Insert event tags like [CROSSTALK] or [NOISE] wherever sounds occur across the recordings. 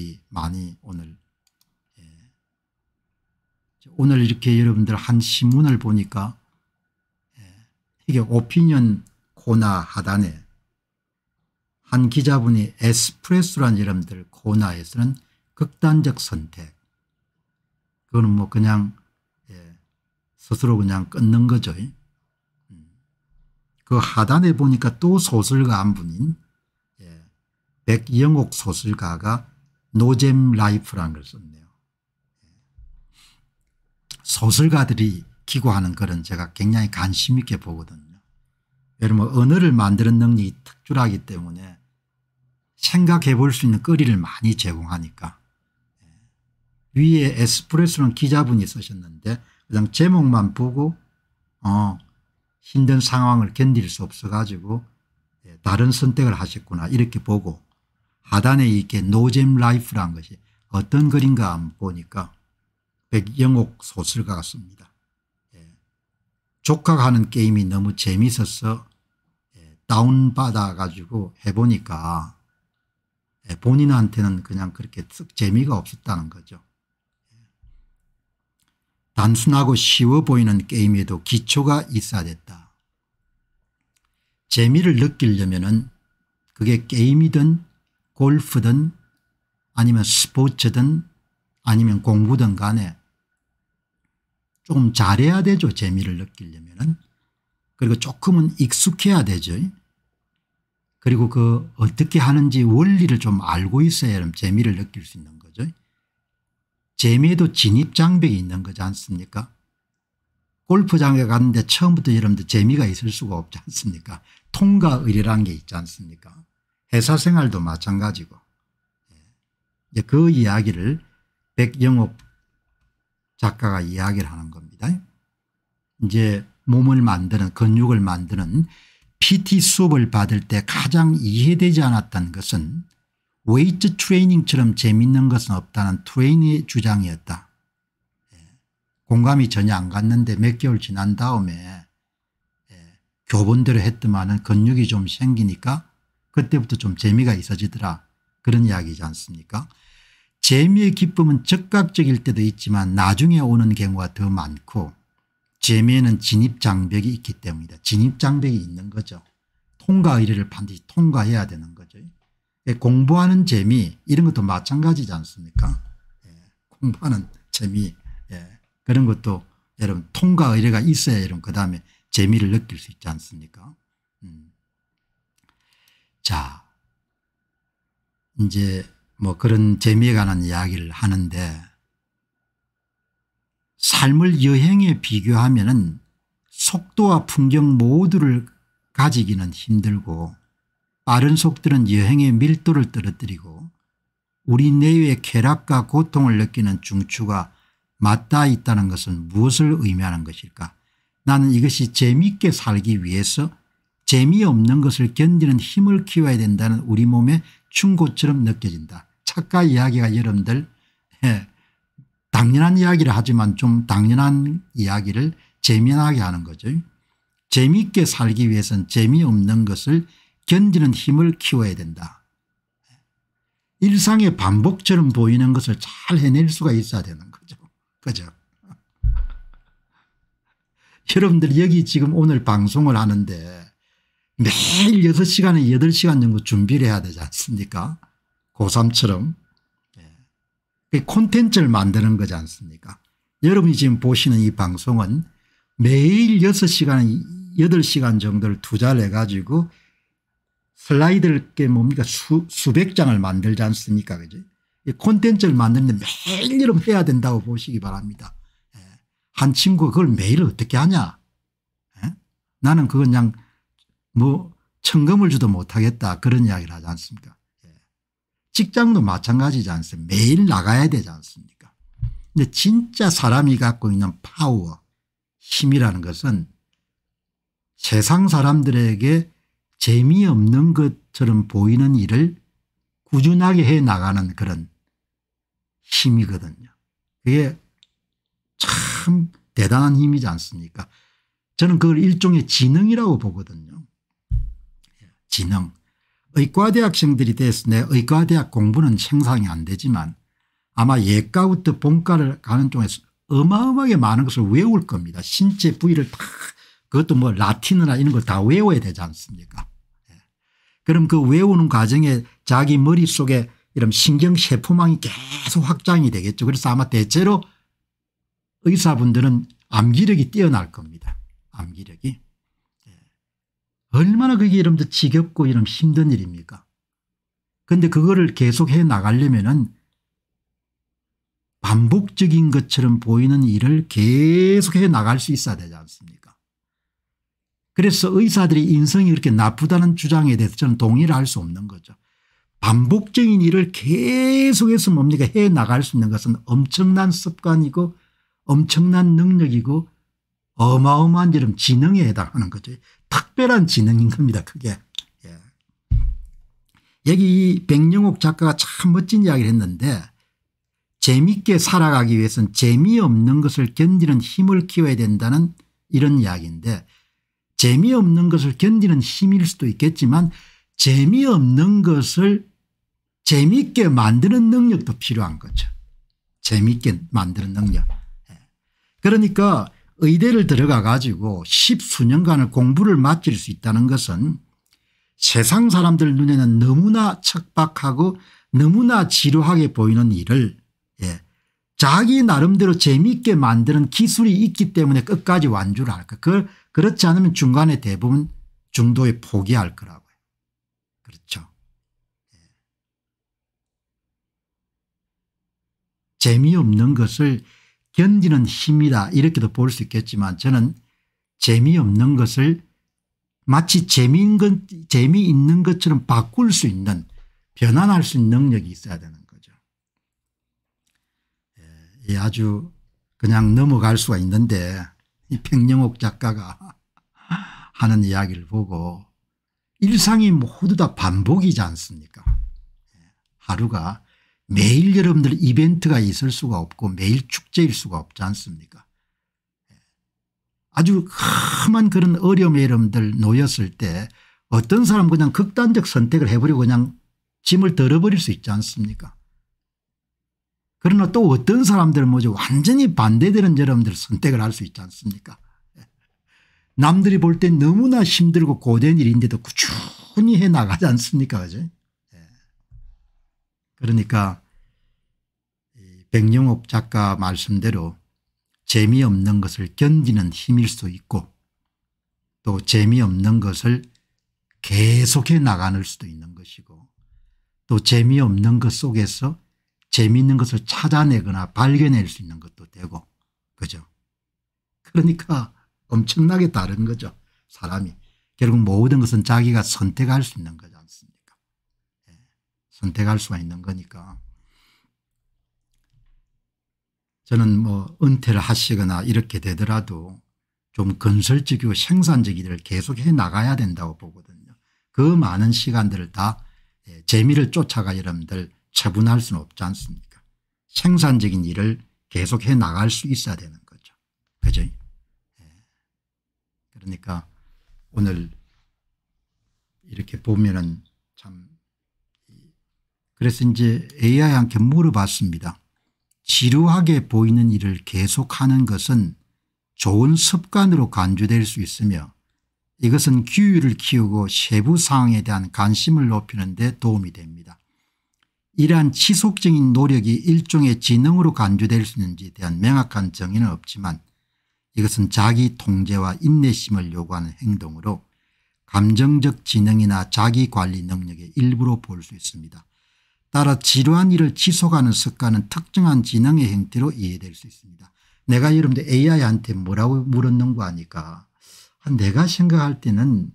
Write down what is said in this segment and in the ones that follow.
분들이 많이 오늘 예. 오늘 이렇게 여러분들 한 신문을 보니까 예. 이게 오피니언 코나 하단에 한 기자분이 에스프레소라는 여러분들 코나에서는 극단적 선택 그거는 뭐 그냥 예. 스스로 그냥 끊는 거죠. 음. 그 하단에 보니까 또 소설가 한 분인 예. 백영옥 소설가가 노잼 라이프라는 걸 썼네요. 소설가들이 기고하는 글은 제가 굉장히 관심 있게 보거든요. 여러분 언어를 만드는 능력이 특출하기 때문에 생각해 볼 수 있는 거리를 많이 제공하니까 예. 위에 에스프레소는 기자분이 쓰셨는데 그냥 제목만 보고 어, 힘든 상황을 견딜 수 없어 가지고 예, 다른 선택을 하셨구나 이렇게 보고 하단에 이렇게 노잼 라이프라는 것이 어떤 글인가 보니까 백영옥 소설가 같습니다. 예. 조카가 하는 게임이 너무 재밌어서 예. 다운받아 가지고 해보니까 예. 본인한테는 그냥 그렇게 쓱 재미가 없었다는 거죠. 예. 단순하고 쉬워 보이는 게임에도 기초가 있어야 됐다. 재미를 느끼려면 그게 게임이든 골프든 아니면 스포츠든 아니면 공부든 간에 조금 잘해야 되죠. 재미를 느끼려면 은 그리고 조금은 익숙해야 되죠. 그리고 그 어떻게 하는지 원리를 좀 알고 있어야 재미를 느낄 수 있는 거죠. 재미에도 진입장벽이 있는 거지 않습니까 골프장에 갔는데 처음부터 여러분들 재미가 있을 수가 없지 않습니까 통과 의례는게 있지 않습니까 회사 생활도 마찬가지고 이제 그 이야기를 백영옥 작가가 이야기를 하는 겁니다. 이제 몸을 만드는 근육을 만드는 PT 수업을 받을 때 가장 이해되지 않았던 것은 웨이트 트레이닝처럼 재밌는 것은 없다는 트레인의 주장이었다. 예. 공감이 전혀 안 갔는데 몇 개월 지난 다음에 예. 교본대로 했더만 근육이 좀 생기니까 그때부터 좀 재미가 있어지더라 그런 이야기지 않습니까 재미의 기쁨은 즉각적일 때도 있지만 나중에 오는 경우가 더 많고 재미에는 진입장벽이 있기 때문이다. 진입장벽이 있는 거죠. 통과 의뢰를 반드시 통과해야 되는 거죠. 예, 공부하는 재미 이런 것도 마찬가지지 않습니까 예, 공부하는 재미 예, 그런 것도 여러분 통과 의뢰가 있어야 여러분 그 다음에 재미를 느낄 수 있지 않습니까 음. 자, 이제 뭐 그런 재미에 관한 이야기를 하는데 삶을 여행에 비교하면 속도와 풍경 모두를 가지기는 힘들고 빠른 속도는 여행의 밀도를 떨어뜨리고 우리 내외의 쾌락과 고통을 느끼는 중추가 맞닿아 있다는 것은 무엇을 의미하는 것일까 나는 이것이 재미있게 살기 위해서 재미없는 것을 견디는 힘을 키워야 된다는 우리 몸의 충고처럼 느껴진다. 착가 이야기가 여러분들 예, 당연한 이야기를 하지만 좀 당연한 이야기를 재미나게 하는 거죠. 재미있게 살기 위해서는 재미없는 것을 견디는 힘을 키워야 된다. 일상의 반복처럼 보이는 것을 잘 해낼 수가 있어야 되는 거죠. 그죠? [LAUGHS] 여러분들 여기 지금 오늘 방송을 하는데 매일 6시간에 8시간 정도 준비를 해야 되지 않습니까 고3처럼 예. 그 콘텐츠를 만드는 거지 않습니까 여러분이 지금 보시는 이 방송은 매일 6시간 8시간 정도를 투자를 해가지고 슬라이드를 게 뭡니까 수, 수백 장을 만들지 않습니까 그죠 콘텐츠를 만드는데 매일 이름 해야 된다고 보시기 바랍니다 예. 한 친구가 그걸 매일 어떻게 하냐 예? 나는 그건 그냥 뭐 청금을 주도 못하겠다 그런 이야기를 하지 않습니까 예. 직장도 마찬가지지 않습니까 매일 나가야 되지 않습니까 근데 진짜 사람이 갖고 있는 파워 힘이라는 것은 세상 사람들에게 재미없는 것처럼 보이는 일을 꾸준하게 해 나가는 그런 힘이거든요. 그게 참 대단한 힘이지 않습니까 저는 그걸 일종의 지능이라고 보거든요. 지능 의과대학생들이 돼서 내 의과대학 공부는 생상이 안 되지만 아마 예과부터 본과를 가는 쪽에서 어마어마하게 많은 것을 외울 겁니다. 신체 부위를 다 그것도 뭐 라틴어나 이런 걸 다 외워야 되지 않습니까 예. 그럼 그 외우는 과정에 자기 머릿속에 이런 신경세포망이 계속 확장이 되겠죠. 그래서 아마 대체로 의사분들은 암기력이 뛰어날 겁니다. 암기력이. 얼마나 그게 여러분들 지겹고 이런 힘든 일입니까? 근데 그거를 계속해 나가려면은 반복적인 것처럼 보이는 일을 계속해 나갈 수 있어야 되지 않습니까? 그래서 의사들이 인성이 그렇게 나쁘다는 주장에 대해서 저는 동의를 할 수 없는 거죠. 반복적인 일을 계속해서 뭡니까 해 나갈 수 있는 것은 엄청난 습관이고 엄청난 능력이고 어마어마한 지능에 해당하는 거죠. 특별한 지능인 겁니다. 그게. 예. 여기 이 백영옥 작가가 참 멋진 이야기를 했는데 재미있게 살아가기 위해서는 재미없는 것을 견디는 힘을 키워야 된다는 이런 이야기인데 재미없는 것을 견디는 힘일 수도 있겠지만 재미없는 것을 재미있게 만드는 능력도 필요한 거죠. 재미있게 만드는 능력. 예. 그러니까 의대를 들어가 가지고 십수년간을 공부를 맡길 수 있다는 것은 세상 사람들 눈에는 너무나 척박하고 너무나 지루하게 보이는 일을 예. 자기 나름대로 재미있게 만드는 기술이 있기 때문에 끝까지 완주를 할 거예요. 그, 그렇지 않으면 중간에 대부분 중도에 포기할 거라고요. 그렇죠. 예. 재미없는 것을 견디는 힘이다 이렇게도 볼 수 있겠지만 저는 재미없는 것을 마치 재미있는, 것, 재미있는 것처럼 바꿀 수 있는 변환할 수 있는 능력이 있어야 되는 거죠. 예, 아주 그냥 넘어갈 수가 있는데 이 평영옥 작가가 [LAUGHS] 하는 이야기를 보고 일상이 모두 다 반복이지 않습니까 예, 하루가 매일 여러분들 이벤트가 있을 수가 없고 매일 축제일 수가 없지 않습니까 아주 험한 그런 어려움에 여러분들 놓였을 때 어떤 사람 그냥 극단적 선택을 해버리고 그냥 짐을 덜어버릴 수 있지 않습니까 그러나 또 어떤 사람들은 뭐죠 완전히 반대되는 여러분들 선택을 할 수 있지 않습니까 남들이 볼 때 너무나 힘들고 고된 일인데도 꾸준히 해나가지 않습니까 그죠 예. 그러니까 백영옥 작가 말씀대로 재미없는 것을 견디는 힘일 수 있고 또 재미없는 것을 계속해 나가는 수도 있는 것이고 또 재미없는 것 속에서 재미있는 것을 찾아내거나 발견할 수 있는 것도 되고 그죠 그러니까 엄청나게 다른 거죠 사람이 결국 모든 것은 자기가 선택할 수 있는 거지 않습니까 예, 선택할 수가 있는 거니까 저는 뭐 은퇴를 하시거나 이렇게 되더라도 좀 건설적이고 생산적 일을 계속해 나가야 된다고 보거든요. 그 많은 시간들을 다 예, 재미를 쫓아가 여러분들 처분할 수는 없지 않습니까 생산적인 일을 계속해 나갈 수 있어야 되는 거죠. 그죠? 예. 그러니까 오늘 이렇게 보면은 참 그래서 이제 AI 한테 물어봤습니다. 지루하게 보이는 일을 계속하는 것은 좋은 습관으로 간주될 수 있으며 이것은 규율을 키우고 세부 사항에 대한 관심을 높이는 데 도움이 됩니다. 이러한 지속적인 노력이 일종의 지능으로 간주될 수 있는지에 대한 명확한 정의는 없지만 이것은 자기 통제와 인내심을 요구하는 행동으로 감정적 지능이나 자기관리 능력의 일부로 볼 수 있습니다. 따라 지루한 일을 지속하는 습관은 특정한 지능의 형태로 이해될 수 있습니다. 내가 여러분들 AI한테 뭐라고 물었는가 하니까 내가 생각할 때는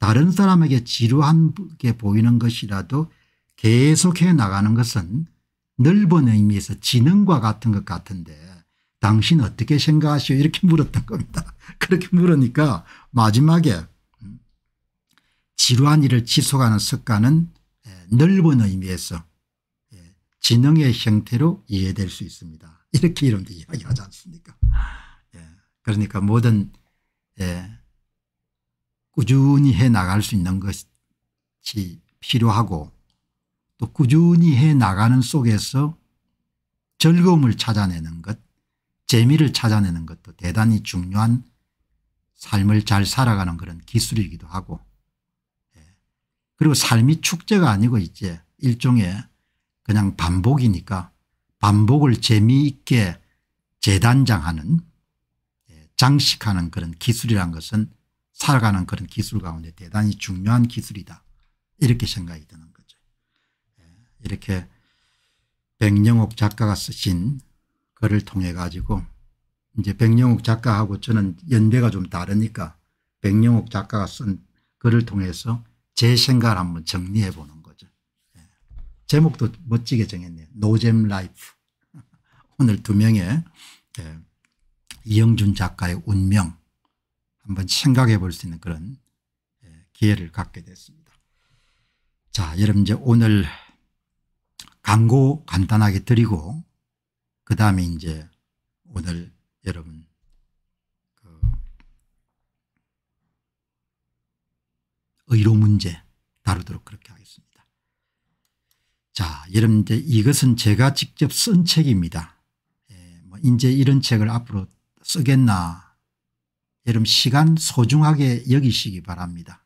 다른 사람에게 지루한 게 보이는 것이라도 계속해 나가는 것은 넓은 의미에서 지능과 같은 것 같은데 당신 어떻게 생각하시오 이렇게 물었던 겁니다. [LAUGHS] 그렇게 물으니까 마지막에 음, 지루한 일을 지속하는 습관은 예, 넓은 의미에서 예, 지능의 형태로 이해될 수 있습니다. [LAUGHS] 이렇게 이름도 이야기하지 않습니까 예, 그러니까 모든 꾸준히 해나갈 수 있는 것이 필요하고 또 꾸준히 해나가는 속에서 즐거움을 찾아내는 것 재미를 찾아내는 것도 대단히 중요한 삶을 잘 살아가는 그런 기술이기도 하고 그리고 삶이 축제가 아니고 이제 일종의 그냥 반복이니까 반복을 재미있게 재단장하는 예, 장식하는 그런 기술이란 것은 살아가는 그런 기술 가운데 대단히 중요한 기술이다 이렇게 생각이 드는 거죠. 예, 이렇게 백영옥 작가가 쓰신 글을 통해 가지고 이제 백영옥 작가하고 저는 연배가 좀 다르니까 백영옥 작가가 쓴 글을 통해서 제 생각을 한번 정리해 보는 거죠. 예. 제목도 멋지게 정했네요. 노잼 라이프. [LAUGHS] 오늘 두 명의 예. 이영준 작가의 운명 한번 생각해 볼 수 있는 그런 예, 기회를 갖게 됐습니다. 자 여러분 이제 오늘 광고 간단하게 드리고 그 다음에 이제 오늘 여러분 의료 문제 다루도록 그렇게 하겠습니다. 자 여러분들 이것은 제가 직접 쓴 책입니다. 예, 뭐 이제 이런 책을 앞으로 쓰겠나 여러분 시간 소중하게 여기시기 바랍니다.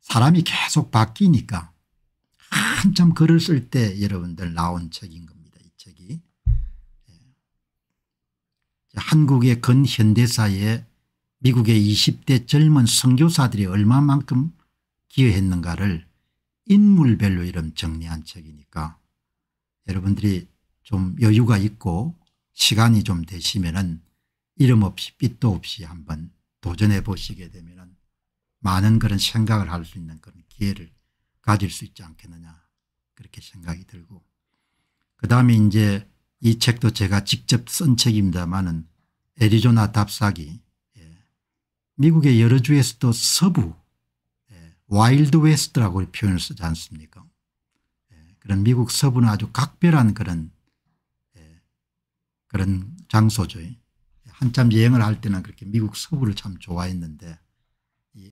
사람이 계속 바뀌니까 한참 글을 쓸 때 여러분들 나온 책인 겁니다. 이 책이. 예. 한국의 근현대사의 미국의 20대 젊은 선교사들이 얼마만큼 기여했는가를 인물별로 이름 정리한 책이니까 여러분들이 좀 여유가 있고 시간이 좀 되시면은 이름 없이 빛도 없이 한번 도전해 보시게 되면은 많은 그런 생각을 할 수 있는 그런 기회를 가질 수 있지 않겠느냐 그렇게 생각이 들고 그 다음에 이제 이 책도 제가 직접 쓴 책입니다만은 애리조나 답사기 미국의 여러 주에서도 서부 예, 와일드 웨스트라고 표현을 쓰지 않습니까 예, 그런 미국 서부는 아주 각별한 그런 예, 그런 장소죠. 한참 여행을 할 때는 그렇게 미국 서부를 참 좋아했는데